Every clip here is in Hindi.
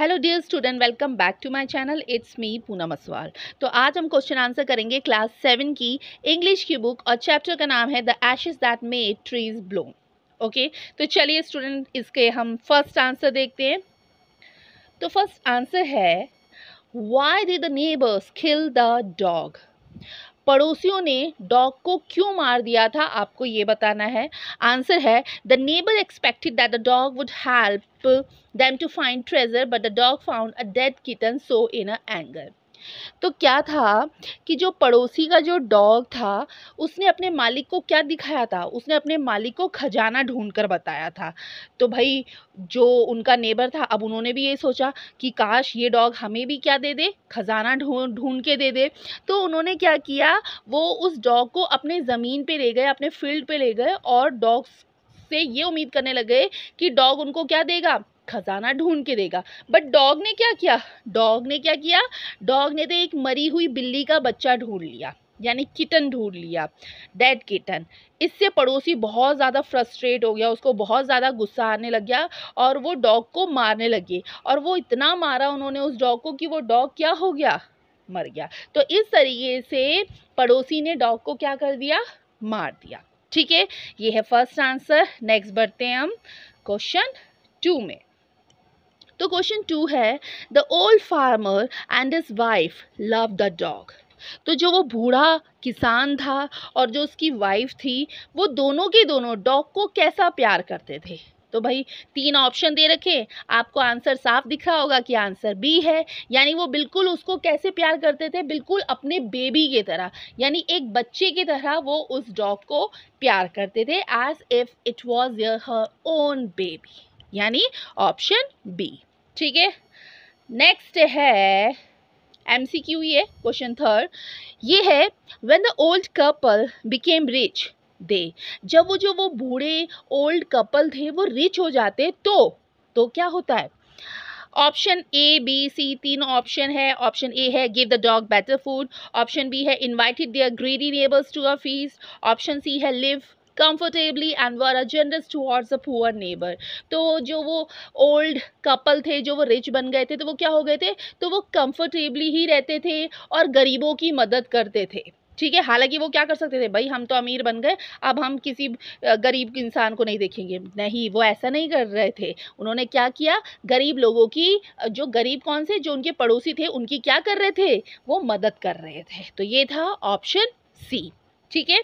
hello dear student welcome back to my channel it's me Poonam Aswal तो आज हम क्वेश्चन आंसर करेंगे क्लास सेवन की इंग्लिश की बुक और चैप्टर का नाम है the ashes that made trees bloom okay तो चलिए स्टूडेंट इसके हम फर्स्ट आंसर देखते हैं तो फर्स्ट आंसर है why did the neighbours kill the dog पड़ोसियों ने डॉग को क्यों मार दिया था आपको ये बताना है आंसर है the neighbour expected that the dog would help them to find treasure but the dog found a dead kitten so in a anger तो क्या था कि जो पड़ोसी का जो डॉग था उसने अपने मालिक को क्या दिखाया था उसने अपने मालिक को खजाना ढूंढ कर बताया था तो भाई जो उनका नेबर था अब उन्होंने भी ये सोचा कि काश ये डॉग हमें भी क्या दे दे खजाना ढूंढ ढूंढ के दे दे तो उन्होंने क्या किया वो उस डॉग को अपने ज़मीन पे ले गए अपने फील्ड पर ले गए और डॉग से ये उम्मीद करने लगे कि डॉग उनको क्या देगा खजाना ढूंढ के देगा बट डॉग ने क्या किया डॉग ने क्या किया डॉग ने तो एक मरी हुई बिल्ली का बच्चा ढूंढ लिया यानी किटन ढूंढ लिया डेड किटन इससे पड़ोसी बहुत ज़्यादा फ्रस्ट्रेट हो गया उसको बहुत ज़्यादा गुस्सा आने लग गया और वो डॉग को मारने लगे और वो इतना मारा उन्होंने उस डॉग को कि वो डॉग क्या हो गया मर गया तो इस तरीके से पड़ोसी ने डॉग को क्या कर दिया मार दिया ठीक है ये है फर्स्ट आंसर नेक्स्ट बढ़ते हैं हम क्वेश्चन टू में तो क्वेश्चन टू है the old farmer and his wife love the dog तो जो वो बूढ़ा किसान था और जो उसकी वाइफ थी वो दोनों के दोनों डॉग को कैसा प्यार करते थे तो भाई तीन ऑप्शन दे रखे आपको आंसर साफ दिख रहा होगा कि आंसर बी है यानी वो बिल्कुल उसको कैसे प्यार करते थे बिल्कुल अपने बेबी की तरह यानी एक बच्चे की तरह वो उस डॉग को प्यार करते थे as if it was your her own baby यानी ऑप्शन बी ठीक है नेक्स्ट है एम सी क्यू ये क्वेश्चन थर्ड ये है when the old couple became rich they जब वो जो वो बूढ़े ओल्ड कपल थे वो रिच हो जाते तो तो क्या होता है ऑप्शन ए बी सी तीन ऑप्शन है ऑप्शन ए है give the dog better food option B है invited their greedy neighbours to a feast option C है live comfortably and were a towards a poor neighbour तो जो वो ओल्ड कपल थे जो वो रिच बन गए थे तो वो क्या हो गए थे तो वो कंफर्टेबली ही रहते थे और गरीबों की मदद करते थे ठीक है हालांकि वो क्या कर सकते थे भाई हम तो अमीर बन गए अब हम किसी गरीब इंसान को नहीं देखेंगे नहीं वो ऐसा नहीं कर रहे थे उन्होंने क्या किया गरीब लोगों की जो गरीब कौन से जो उनके पड़ोसी थे उनकी क्या कर रहे थे वो मदद कर रहे थे तो ये था ऑप्शन सी ठीक है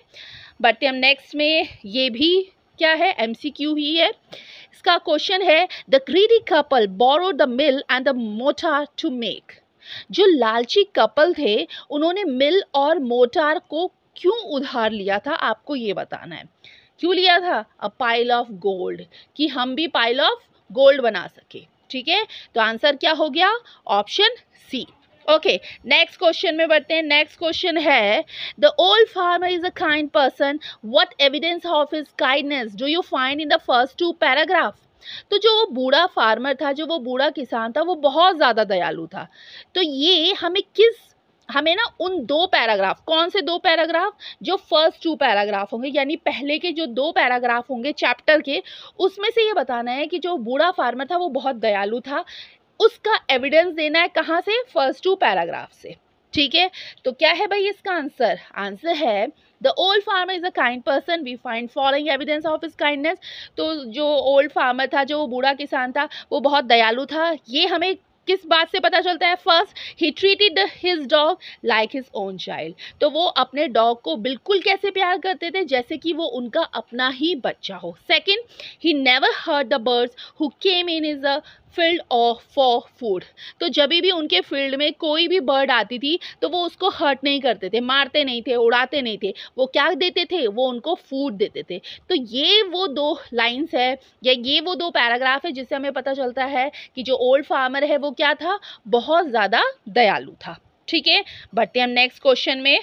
बट हम नेक्स्ट में ये भी क्या है क्यू ही है इसका क्वेश्चन है the greedy couple borrow the mill and the mortar to make जो लालची कपल थे उन्होंने मिल और मोटार को क्यों उधार लिया था आपको ये बताना है क्यों लिया था अ पाइल ऑफ गोल्ड कि हम भी पाइल ऑफ गोल्ड बना सके ठीक है तो आंसर क्या हो गया option C okay next question में बढ़ते हैं नेक्स्ट क्वेश्चन है the old farmer is a kind person what evidence of his kindness do you find in the first two paragraph तो जो वो बूढ़ा फार्मर था जो वो बूढ़ा किसान था वो बहुत ज़्यादा दयालु था तो ये हमें किस हमें ना उन दो पैराग्राफ कौन से दो पैराग्राफ जो फर्स्ट टू पैराग्राफ होंगे यानी पहले के जो दो पैराग्राफ होंगे चैप्टर के उसमें से ये बताना है कि जो बूढ़ा फार्मर था वो बहुत दयालु था उसका एविडेंस देना है कहाँ से फर्स्ट टू पैराग्राफ से ठीक है तो क्या है भाई इसका आंसर आंसर है the old farmer is a kind person we find following evidence of his kindness तो जो ओल्ड फार्मर था जो बूढ़ा किसान था वो बहुत दयालु था ये हमें किस बात से पता चलता है first he treated his dog like his own child तो वो अपने डॉग को बिल्कुल कैसे प्यार करते थे जैसे कि वो उनका अपना ही बच्चा हो second he never hurt the birds who came in his a field of for food तो जब भी उनके फील्ड में कोई भी बर्ड आती थी तो वो उसको हर्ट नहीं करते थे मारते नहीं थे उड़ाते नहीं थे वो क्या देते थे वो उनको फूड देते थे तो ये वो दो लाइन्स है या ये वो दो पैराग्राफ है जिससे हमें पता चलता है कि जो ओल्ड फार्मर है वो क्या था बहुत ज़्यादा दयालु था ठीक है बढ़ते हम नेक्स्ट क्वेश्चन में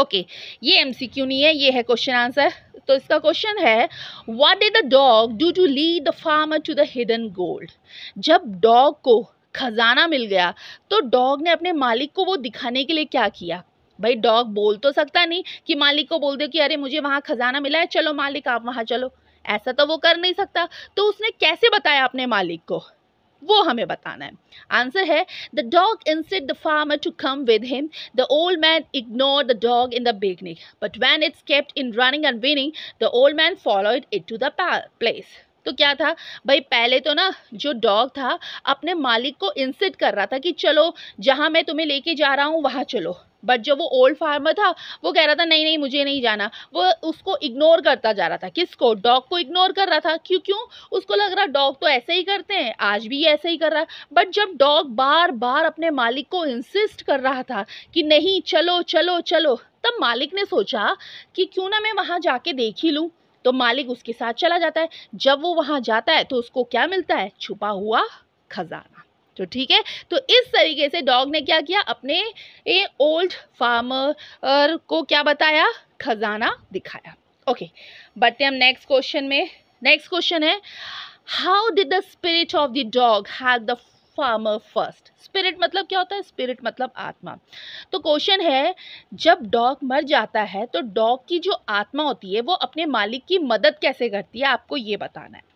ओके ये एमसीक्यू नहीं है ये है क्वेश्चन आंसर तो इसका क्वेश्चन है what did the dog do to lead the farmer to the hidden gold जब डॉग को खजाना मिल गया तो डॉग ने अपने मालिक को वो दिखाने के लिए क्या किया भाई डॉग बोल तो सकता नहीं कि मालिक को बोल दे कि अरे मुझे वहाँ खजाना मिला है चलो मालिक आप वहाँ चलो ऐसा तो वो कर नहीं सकता तो उसने कैसे बताया अपने मालिक को वो हमें बताना है आंसर है the dog insisted the farmer to come with him the old man ignore the dog in the beginning but when its kept in running and whining the old man followed it to the place तो क्या था भाई पहले तो ना जो डॉग था अपने मालिक को इंसिट कर रहा था कि चलो जहाँ मैं तुम्हें लेके जा रहा हूँ वहाँ चलो बट जो वो ओल्ड फार्मर था वो कह रहा था नहीं नहीं मुझे नहीं जाना वो उसको इग्नोर करता जा रहा था किसको डॉग को इग्नोर कर रहा था क्यों क्यों उसको लग रहा डॉग तो ऐसे ही करते हैं आज भी ऐसे ही कर रहा है बट जब डॉग बार बार अपने मालिक को इंसिस्ट कर रहा था कि नहीं चलो चलो चलो तब मालिक ने सोचा कि क्यों ना मैं वहाँ जाके देख ही लूँ तो मालिक उसके साथ चला जाता है जब वो वहाँ जाता है तो उसको क्या मिलता है छुपा हुआ खजाना तो ठीक है तो इस तरीके से डॉग ने क्या किया अपने ए ओल्ड फार्मर को क्या बताया खजाना दिखाया ओके बढ़ते हम नेक्स्ट क्वेश्चन में नेक्स्ट क्वेश्चन है how did the spirit of the dog have the farmer first spirit मतलब क्या होता है स्पिरिट मतलब आत्मा तो क्वेश्चन है जब डॉग मर जाता है तो डॉग की जो आत्मा होती है वो अपने मालिक की मदद कैसे करती है आपको ये बताना है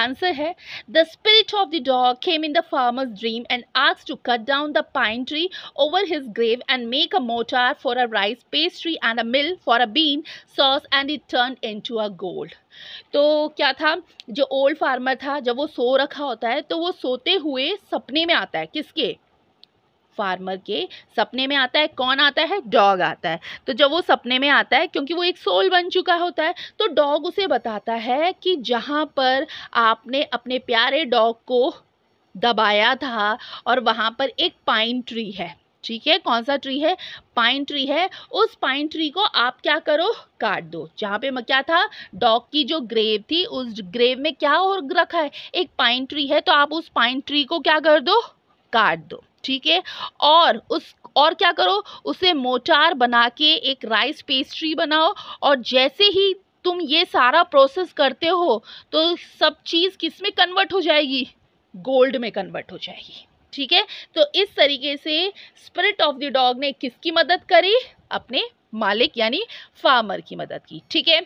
आंसर है the spirit of the dog came in the farmer's dream and आज to cut down the pine tree over his grave and make a mortar for a rice pastry and a mill for a bean sauce and it turn into a gold तो क्या था जो ओल्ड फार्मर था जब वो सो रखा होता है तो वो सोते हुए सपने में आता है किसके फार्मर के सपने में आता है कौन आता है डॉग आता है तो जब वो सपने में आता है क्योंकि वो एक सोल बन चुका होता है तो डॉग उसे बताता है कि जहाँ पर आपने अपने प्यारे डॉग को दबाया था और वहाँ पर एक पाइन ट्री है ठीक है कौन सा ट्री है पाइन ट्री है उस पाइन ट्री को आप क्या करो काट दो जहाँ पे क्या था डॉग की जो ग्रेव थी उस ग्रेव में क्या और रखा है एक पाइन ट्री है तो आप उस पाइन ट्री को क्या कर दो काट दो ठीक है और उस और क्या करो उसे मोटार बना के एक राइस पेस्ट्री बनाओ और जैसे ही तुम ये सारा प्रोसेस करते हो तो सब चीज़ किस में कन्वर्ट हो जाएगी गोल्ड में कन्वर्ट हो जाएगी ठीक है तो इस तरीके से स्पिरिट ऑफ द डॉग ने किसकी मदद करी अपने मालिक यानी फार्मर की मदद की ठीक है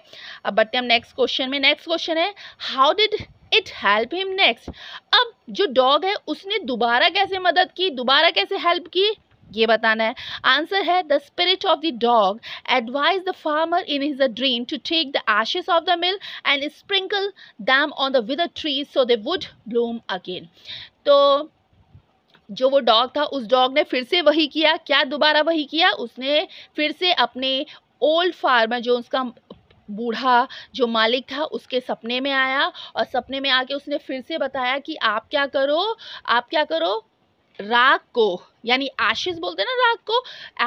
अब बढ़ते हम नेक्स्ट क्वेश्चन में नेक्स्ट क्वेश्चन है how did it help him next अब जो डॉग है उसने दोबारा कैसे मदद की दोबारा कैसे हेल्प की ये बताना है आंसर है the spirit of the dog advise the farmer in his a dream to take the ashes of the mill and sprinkle them on the with trees so they would bloom again तो जो वो डॉग था उस डॉग ने फिर से वही किया क्या दोबारा वही किया उसने फिर से अपने ओल्ड फार्मर जो उसका बूढ़ा जो मालिक था उसके सपने में आया और सपने में आके उसने फिर से बताया कि आप क्या करो आप क्या करो राग को यानी एशिज बोलते हैं ना राग को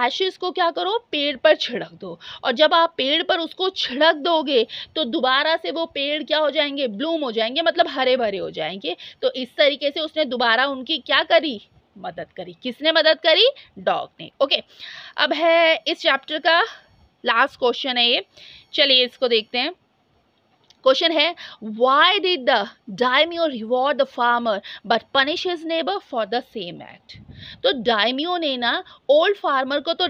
एशिज को क्या करो पेड़ पर छिड़क दो और जब आप पेड़ पर उसको छिड़क दोगे तो दोबारा से वो पेड़ क्या हो जाएंगे ब्लूम हो जाएंगे मतलब हरे भरे हो जाएंगे तो इस तरीके से उसने दोबारा उनकी क्या करी मदद करी किसने मदद करी डॉग ने ओके अब है इस चैप्टर का लास्ट क्वेश्चन है ये चलिए इसको देखते हैं क्वेश्चन है why did the daimyo reward the farmer but punish his neighbour for the same act तो डायमियो ने ना ओल्ड फार्मर को तो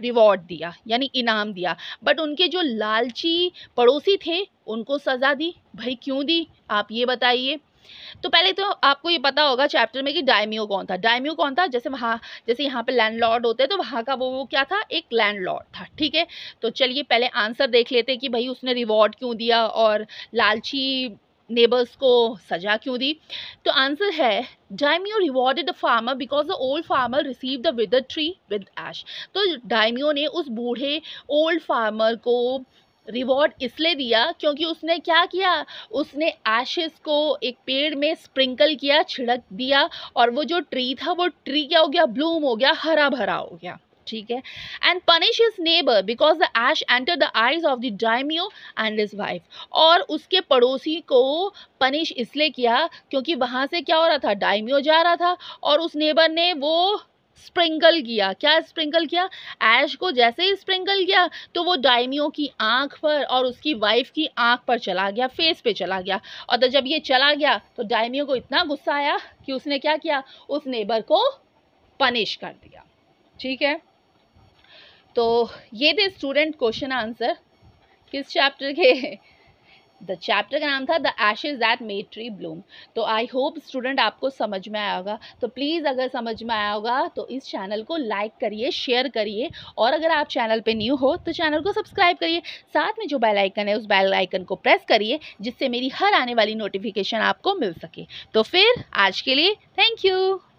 रिवॉर्ड दिया यानी इनाम दिया बट उनके जो लालची पड़ोसी थे उनको सज़ा दी भाई क्यों दी आप ये बताइए तो पहले तो आपको ये पता होगा चैप्टर में कि डायमियो कौन था डायमियो कौन था जैसे वहाँ जैसे यहाँ पे लैंडलॉर्ड होते हैं तो वहाँ का वो वो क्या था एक लैंडलॉर्ड था ठीक है तो चलिए पहले आंसर देख लेते हैं कि भाई उसने रिवॉर्ड क्यों दिया और लालची नेबर्स को सजा क्यों दी तो आंसर है daimyo rewarded the farmer because the old farmer receive the wither tree with ash तो डायमियो ने उस बूढ़े ओल्ड फार्मर को रिवॉर्ड इसलिए दिया क्योंकि उसने क्या किया उसने एशेस को एक पेड़ में स्प्रिंकल किया छिड़क दिया और वो जो ट्री था वो ट्री क्या हो गया ब्लूम हो गया हरा भरा हो गया ठीक है and punish his neighbour because the ash enter the eyes of the daimyo and his wife और उसके पड़ोसी को पनिश इसलिए किया क्योंकि वहाँ से क्या हो रहा था डायमियो जा रहा था और उस नेबर ने वो स्प्रिंकल किया क्या स्प्रिंकल किया ऐश को जैसे ही स्प्रिंकल किया तो वो डायमियो की आंख पर और उसकी वाइफ की आंख पर चला गया फेस पे चला गया और तो जब ये चला गया तो डायमियो को इतना गुस्सा आया कि उसने क्या किया उस नेबर को पनिश कर दिया ठीक है तो ये थे स्टूडेंट क्वेश्चन आंसर किस चैप्टर के द चैप्टर का नाम था the ashes that made tree bloom तो आई होप स्टूडेंट आपको समझ में आया होगा तो प्लीज़ अगर समझ में आया होगा तो इस चैनल को लाइक करिए शेयर करिए और अगर आप चैनल पे न्यू हो तो चैनल को सब्सक्राइब करिए साथ में जो बेल आइकन है उस बेल आइकन को प्रेस करिए जिससे मेरी हर आने वाली नोटिफिकेशन आपको मिल सके तो फिर आज के लिए थैंक यू